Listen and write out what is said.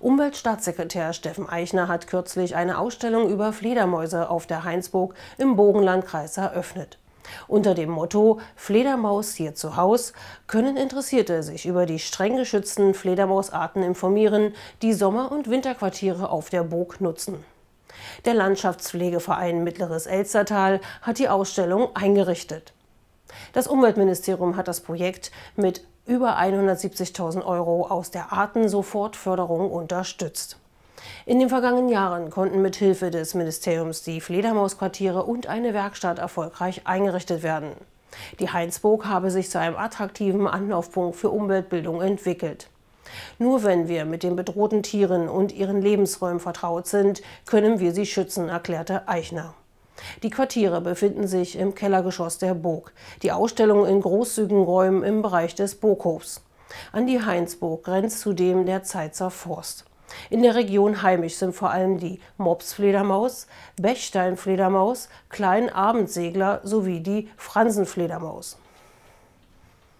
Umweltstaatssekretär Steffen Eichner hat kürzlich eine Ausstellung über Fledermäuse auf der Heinsburg im Bogenlandkreis eröffnet. Unter dem Motto Fledermaus hier zu Haus können Interessierte sich über die streng geschützten Fledermausarten informieren, die Sommer- und Winterquartiere auf der Burg nutzen. Der Landschaftspflegeverein Mittleres Elstertal hat die Ausstellung eingerichtet. Das Umweltministerium hat das Projekt mit über 170.000 Euro aus der Artensofortförderung unterstützt. In den vergangenen Jahren konnten mit Hilfe des Ministeriums die Fledermausquartiere und eine Werkstatt erfolgreich eingerichtet werden. Die Heinsburg habe sich zu einem attraktiven Anlaufpunkt für Umweltbildung entwickelt. Nur wenn wir mit den bedrohten Tieren und ihren Lebensräumen vertraut sind, können wir sie schützen, erklärte Eichner. Die Quartiere befinden sich im Kellergeschoss der Burg, die Ausstellung in großzügigen Räumen im Bereich des Burghofs. An die Heinsburg grenzt zudem der Zeitzer Forst. In der Region heimisch sind vor allem die Mopsfledermaus, Bechsteinfledermaus, Kleinabendsegler sowie die Fransenfledermaus.